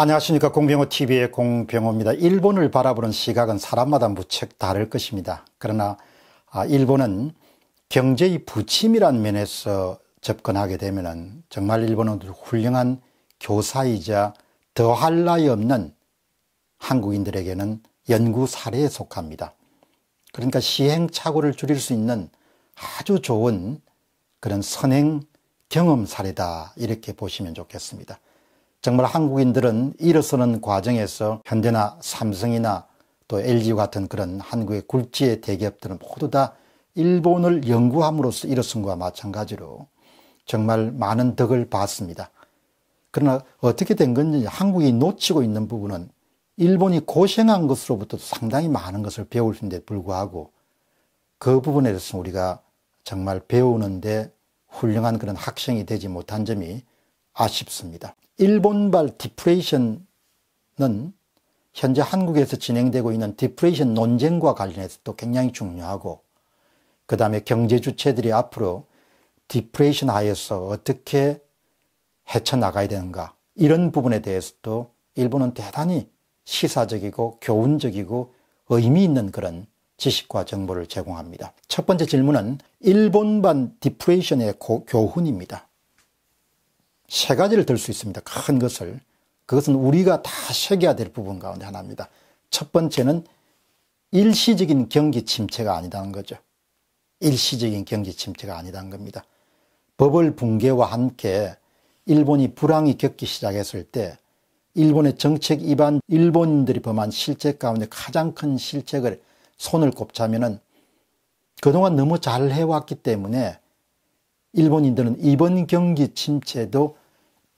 안녕하십니까 공병호TV의 공병호입니다. 일본을 바라보는 시각은 사람마다 무척 다를 것입니다. 그러나 아, 일본은 경제의 부침이란 면에서 접근하게 되면 정말 일본은 훌륭한 교사이자 더할 나위 없는 한국인들에게는 연구 사례에 속합니다. 그러니까 시행착오를 줄일 수 있는 아주 좋은 그런 선행 경험 사례다 이렇게 보시면 좋겠습니다. 정말 한국인들은 일어서는 과정에서 현대나 삼성이나 또 LG 같은 그런 한국의 굴지의 대기업들은 모두 다 일본을 연구함으로써 일어선 것과 마찬가지로 정말 많은 덕을 봤습니다. 그러나 어떻게 된 건지 한국이 놓치고 있는 부분은 일본이 고생한 것으로부터 상당히 많은 것을 배울 수 있는데 불구하고 그 부분에 대해서 우리가 정말 배우는데 훌륭한 그런 학생이 되지 못한 점이 아쉽습니다. 일본발 디프레이션은 현재 한국에서 진행되고 있는 디프레이션 논쟁과 관련해서 도 굉장히 중요하고 그 다음에 경제 주체들이 앞으로 디프레이션 하에서 어떻게 헤쳐나가야 되는가 이런 부분에 대해서도 일본은 대단히 시사적이고 교훈적이고 의미 있는 그런 지식과 정보를 제공합니다. 첫 번째 질문은 일본반 디프레이션의 고, 교훈입니다. 세 가지를 들 수 있습니다. 큰 것을. 그것은 우리가 다 새겨야 될 부분 가운데 하나입니다. 첫 번째는 일시적인 경기 침체가 아니다는 거죠. 일시적인 경기 침체가 아니다는 겁니다. 버블 붕괴와 함께 일본이 불황이 겪기 시작했을 때 일본의 정책 위반 일본인들이 범한 실책 가운데 가장 큰 실책을 손을 꼽자면은 그동안 너무 잘 해왔기 때문에 일본인들은 이번 경기 침체도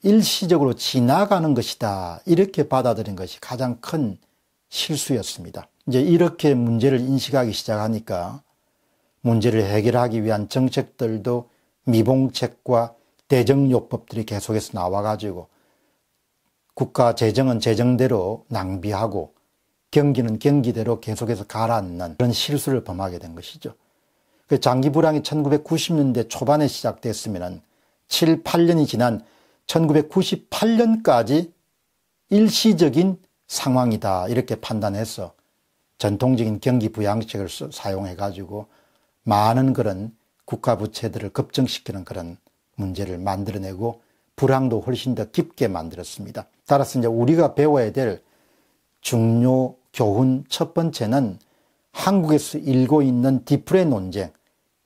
일시적으로 지나가는 것이다. 이렇게 받아들인 것이 가장 큰 실수였습니다. 이제 이렇게 문제를 인식하기 시작하니까 문제를 해결하기 위한 정책들도 미봉책과 대정요법들이 계속해서 나와가지고 국가 재정은 재정대로 낭비하고 경기는 경기대로 계속해서 가라앉는 그런 실수를 범하게 된 것이죠. 그 장기 불황이 1990년대 초반에 시작됐으면 7, 8년이 지난 1998년까지 일시적인 상황이다 이렇게 판단해서 전통적인 경기 부양책을 사용해 가지고 많은 그런 국가 부채들을 급증시키는 그런 문제를 만들어내고 불황도 훨씬 더 깊게 만들었습니다. 따라서 이제 우리가 배워야 될 중요 교훈 첫 번째는 한국에서 일고 있는 디플레 논쟁,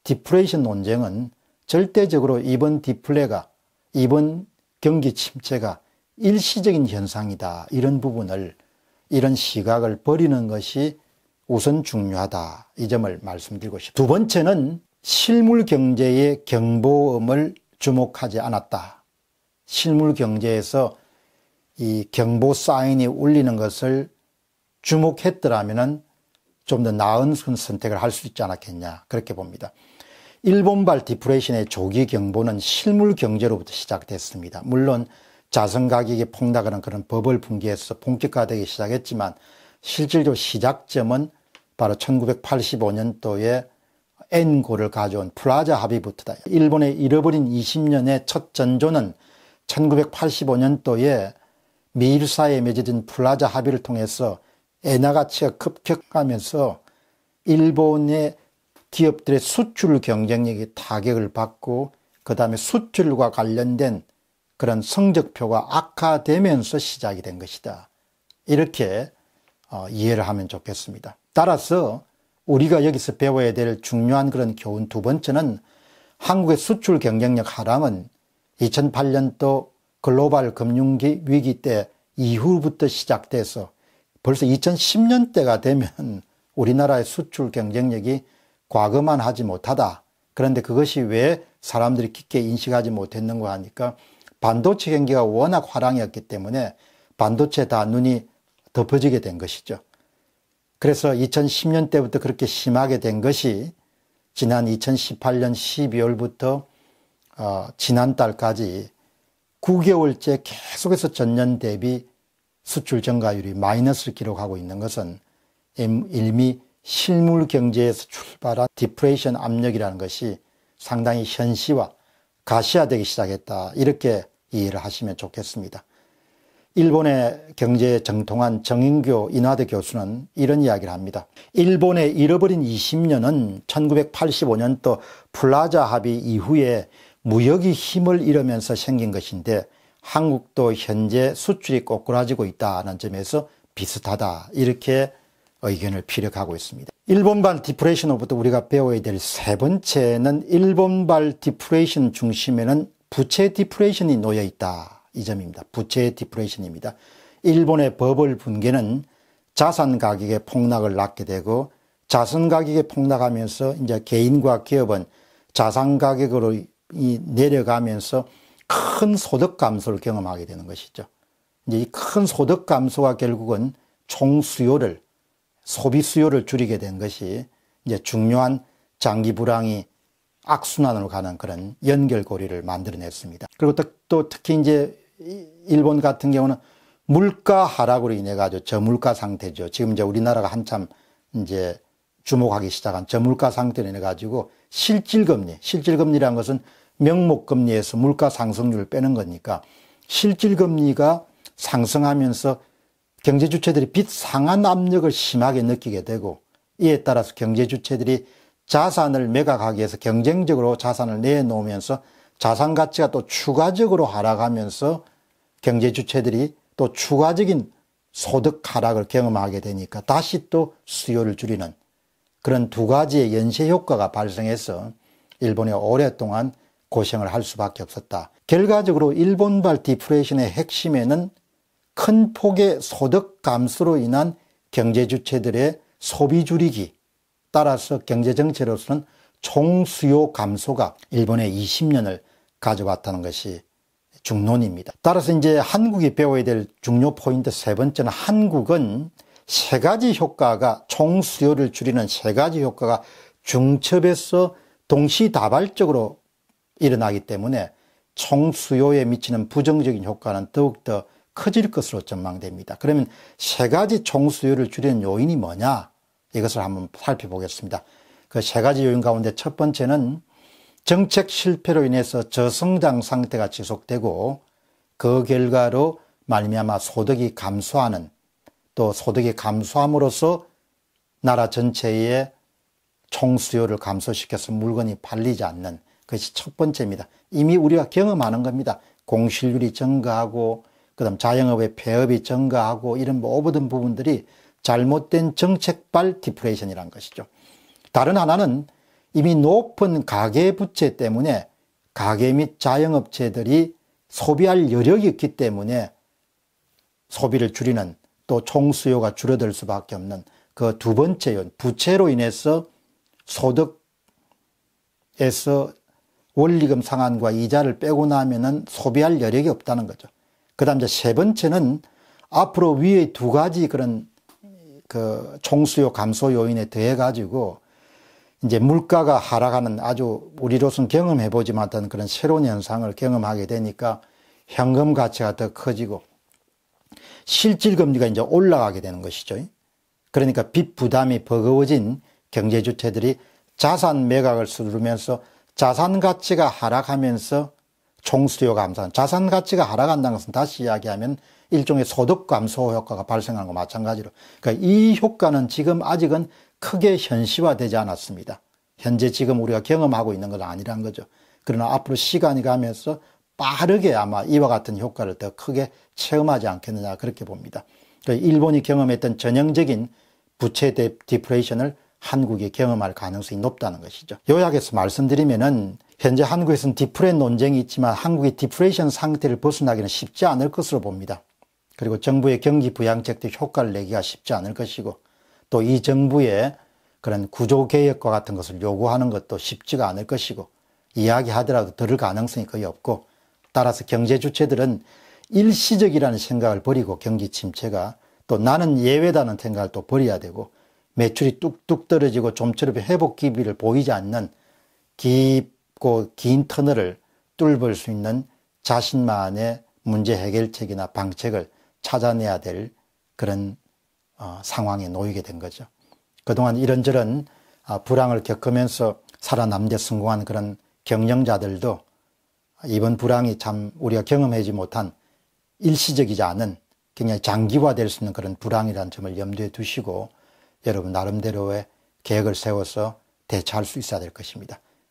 디플레이션 논쟁은 절대적으로 이번 디플레가 이번 경기 침체가 일시적인 현상이다 이런 부분을 이런 시각을 버리는 것이 우선 중요하다 이 점을 말씀드리고 싶습니다. 두 번째는 실물 경제의 경보음을 주목하지 않았다. 실물 경제에서 이 경보 사인이 울리는 것을 주목했더라면 좀 더 나은 선택을 할 수 있지 않았겠냐 그렇게 봅니다. 일본발 디프레이션의 조기 경보는 실물 경제로부터 시작됐습니다. 물론 자선 가격이 폭락하는 그런 버블 붕괴에서 본격화되기 시작했지만 실질적 시작점은 바로 1985년도에 엔고를 가져온 플라자 합의부터다. 일본의 잃어버린 20년의 첫 전조는 1985년도에 미일 사에 맺어진 플라자 합의를 통해서 엔화 가치가 급격하면서 일본의 기업들의 수출 경쟁력이 타격을 받고 그 다음에 수출과 관련된 그런 성적표가 악화되면서 시작이 된 것이다. 이렇게 어, 이해를 하면 좋겠습니다. 따라서 우리가 여기서 배워야 될 중요한 그런 교훈 두 번째는 한국의 수출 경쟁력 하락은 2008년도 글로벌 금융기 위기 때 이후부터 시작돼서 벌써 2010년대가 되면 우리나라의 수출 경쟁력이 과거만 하지 못하다. 그런데 그것이 왜 사람들이 깊게 인식하지 못했는가 하니까 반도체 경기가 워낙 화랑이었기 때문에 반도체 다 눈이 덮어지게 된 것이죠. 그래서 2010년 대부터 그렇게 심하게 된 것이 지난 2018년 12월부터 어, 지난달까지 9개월째 계속해서 전년 대비 수출 증가율이 마이너스를 기록하고 있는 것은 일미 실물 경제에서 출발한 디프레이션 압력이라는 것이 상당히 현시와 가시화되기 시작했다 이렇게 이해를 하시면 좋겠습니다. 일본의 경제에 정통한 정인교 인하드 교수는 이런 이야기를 합니다. 일본의 잃어버린 20년은 1985년도 플라자 합의 이후에 무역이 힘을 잃으면서 생긴 것인데 한국도 현재 수출이 꼬꾸라지고 있다는 점에서 비슷하다 이렇게 의견을 피력하고 있습니다. 일본발 디프레이션으로부 우리가 배워야 될 세 번째는 일본발 디프레이션 중심에는 부채 디프레이션이 놓여 있다. 이 점입니다. 부채 디프레이션입니다. 일본의 버블 붕괴는 자산 가격의 폭락을 낳게 되고 자산 가격이 폭락하면서 이제 개인과 기업은 자산 가격으로 내려가면서 큰 소득 감소를 경험하게 되는 것이죠. 이제 이 큰 소득 감소가 결국은 총 수요를 소비 수요를 줄이게 된 것이 이제 중요한 장기 불황이 악순환으로 가는 그런 연결고리를 만들어냈습니다. 그리고 또 특히 이제 일본 같은 경우는 물가 하락으로 인해 가지고 저물가 상태죠. 지금 이제 우리나라가 한참 이제 주목하기 시작한 저물가 상태로 인해 가지고 실질금리, 실질금리란 것은 명목금리에서 물가 상승률을 빼는 거니까 실질금리가 상승하면서 경제 주체들이 빚 상한 압력을 심하게 느끼게 되고 이에 따라서 경제 주체들이 자산을 매각하기 위해서 경쟁적으로 자산을 내놓으면서 자산 가치가 또 추가적으로 하락하면서 경제 주체들이 또 추가적인 소득 하락을 경험하게 되니까 다시 또 수요를 줄이는 그런 두 가지의 연쇄 효과가 발생해서 일본이 오랫동안 고생을 할 수밖에 없었다. 결과적으로 일본발 디프레이션의 핵심에는 큰 폭의 소득 감소로 인한 경제 주체들의 소비 줄이기 따라서 경제 정체로서는 총 수요 감소가 일본의 20년을 가져왔다는 것이 중론입니다. 따라서 이제 한국이 배워야 될 중요 포인트 세 번째는 한국은 세 가지 효과가 총 수요를 줄이는 세 가지 효과가 중첩에서 동시다발적으로 일어나기 때문에 총 수요에 미치는 부정적인 효과는 더욱더 커질 것으로 전망됩니다. 그러면 세 가지 총수요를 줄이는 요인이 뭐냐? 이것을 한번 살펴보겠습니다. 그 세 가지 요인 가운데 첫 번째는 정책 실패로 인해서 저성장 상태가 지속되고 그 결과로 말미암아 소득이 감소하는 또 소득이 감소함으로써 나라 전체의 총수요를 감소시켜서 물건이 팔리지 않는 그것이 첫 번째입니다. 이미 우리가 경험하는 겁니다. 공실률이 증가하고 그다음 자영업의 폐업이 증가하고 이런 모든 뭐 부분들이 잘못된 정책발 디플레이션이란 것이죠. 다른 하나는 이미 높은 가계부채 때문에 가계 및 자영업체들이 소비할 여력이 있기 때문에 소비를 줄이는 또 총수요가 줄어들 수밖에 없는 그 두 번째 요 부채로 인해서 소득에서 원리금 상한과 이자를 빼고 나면은 소비할 여력이 없다는 거죠. 그 다음 이제 세 번째는 앞으로 위에 두 가지 그런 그 총수요 감소 요인에 더해 가지고 이제 물가가 하락하는 아주 우리로서는 경험해 보지 못한 그런 새로운 현상을 경험하게 되니까 현금 가치가 더 커지고 실질 금리가 이제 올라가게 되는 것이죠. 그러니까 빚 부담이 버거워진 경제 주체들이 자산 매각을 수두르면서 자산 가치가 하락하면서 총수요 감산, 자산 가치가 하락한다는 것은 다시 이야기하면 일종의 소득 감소 효과가 발생하는 것 마찬가지로. 그러니까 이 효과는 지금 아직은 크게 현실화되지 않았습니다. 현재 지금 우리가 경험하고 있는 건 아니란 거죠. 그러나 앞으로 시간이 가면서 빠르게 아마 이와 같은 효과를 더 크게 체험하지 않겠느냐 그렇게 봅니다. 그러니까 일본이 경험했던 전형적인 부채 디프레이션을 한국이 경험할 가능성이 높다는 것이죠. 요약해서 말씀드리면은 현재 한국에서는 디프레 논쟁이 있지만 한국의 디프레이션 상태를 벗어나기는 쉽지 않을 것으로 봅니다. 그리고 정부의 경기 부양책도 효과를 내기가 쉽지 않을 것이고 또 이 정부의 그런 구조 개혁과 같은 것을 요구하는 것도 쉽지가 않을 것이고 이야기하더라도 들을 가능성이 거의 없고 따라서 경제 주체들은 일시적이라는 생각을 버리고 경기 침체가 또 나는 예외다는 생각을 또 버려야 되고 매출이 뚝뚝 떨어지고 좀처럼 회복 기미를 보이지 않는 깊 깊고 긴 터널을 뚫을 수 있는 자신만의 문제 해결책이나 방책을 찾아내야 될 그런 어, 상황에 놓이게 된 거죠. 그동안 이런저런 아, 불황을 겪으면서 살아남대 성공한 그런 경영자들도 이번 불황이 참 우리가 경험하지 못한 일시적이지 않은 굉장히 장기화될 수 있는 그런 불황이라는 점을 염두에 두시고 여러분 나름대로의 계획을 세워서 대처할 수 있어야 될 것입니다.